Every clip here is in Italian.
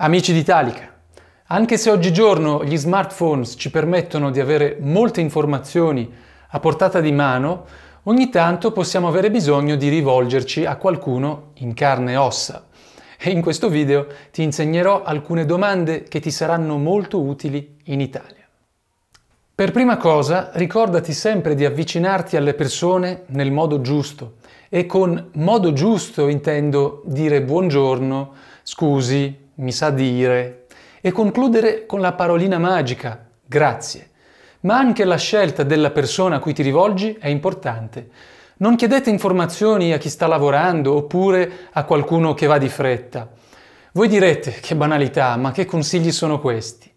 Amici d'Italica, anche se oggigiorno gli smartphone ci permettono di avere molte informazioni a portata di mano, ogni tanto possiamo avere bisogno di rivolgerci a qualcuno in carne e ossa. E in questo video ti insegnerò alcune domande che ti saranno molto utili in Italia. Per prima cosa, ricordati sempre di avvicinarti alle persone nel modo giusto e con modo giusto intendo dire buongiorno, scusi, mi sa dire, e concludere con la parolina magica, grazie. Ma anche la scelta della persona a cui ti rivolgi è importante. Non chiedete informazioni a chi sta lavorando oppure a qualcuno che va di fretta. Voi direte che banalità, ma che consigli sono questi?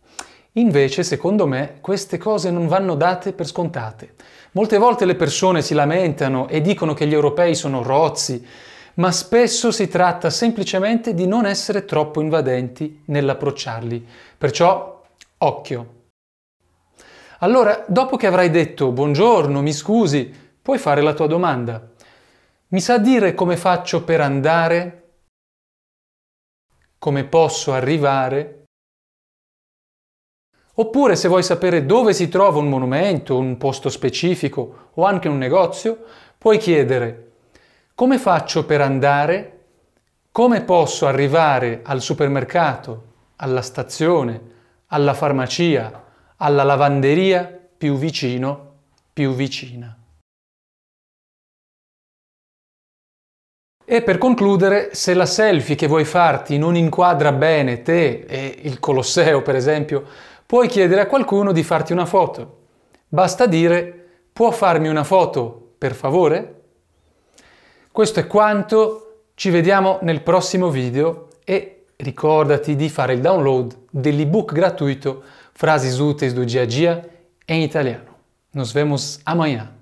Invece, secondo me, queste cose non vanno date per scontate. Molte volte le persone si lamentano e dicono che gli europei sono rozzi, ma spesso si tratta semplicemente di non essere troppo invadenti nell'approcciarli. Perciò, occhio. Allora, dopo che avrai detto buongiorno, mi scusi, puoi fare la tua domanda. Mi sa dire come faccio per andare? Come posso arrivare? Oppure se vuoi sapere dove si trova un monumento, un posto specifico o anche un negozio, puoi chiedere come faccio per andare? Come posso arrivare al supermercato, alla stazione, alla farmacia, alla lavanderia più vicino, più vicina? E per concludere, se la selfie che vuoi farti non inquadra bene te e il Colosseo, per esempio, puoi chiedere a qualcuno di farti una foto. Basta dire può farmi una foto, per favore? Questo è quanto, ci vediamo nel prossimo video e ricordati di fare il download dell'ebook gratuito Frases úteis do dia a dia em italiano. Nos vemos amanhã.